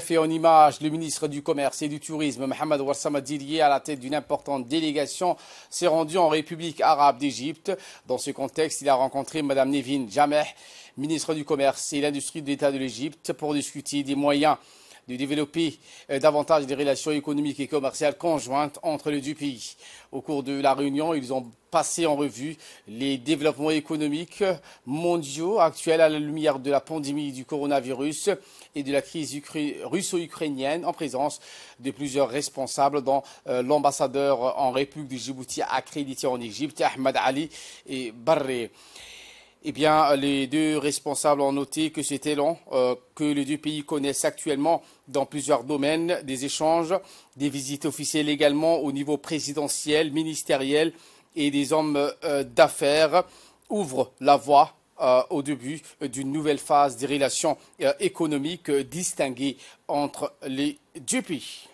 Fait en image le ministre du Commerce et du Tourisme, Mohamed Warsama à la tête d'une importante délégation, s'est rendu en République arabe d'Égypte. Dans ce contexte, il a rencontré Mme Nevin Jameh, ministre du Commerce et l'Industrie de l'État de l'Égypte, pour discuter des moyens de développer euh, davantage des relations économiques et commerciales conjointes entre les deux pays. Au cours de la réunion, ils ont passé en revue les développements économiques mondiaux actuels à la lumière de la pandémie du coronavirus et de la crise russo-ukrainienne en présence de plusieurs responsables dont euh, l'ambassadeur en République de Djibouti accrédité en Égypte, Ahmed Ali et Barré. Eh bien, les deux responsables ont noté que c'était long, euh, que les deux pays connaissent actuellement dans plusieurs domaines, des échanges, des visites officielles également au niveau présidentiel, ministériel et des hommes euh, d'affaires, ouvrent la voie euh, au début d'une nouvelle phase des relations économiques distinguées entre les deux pays.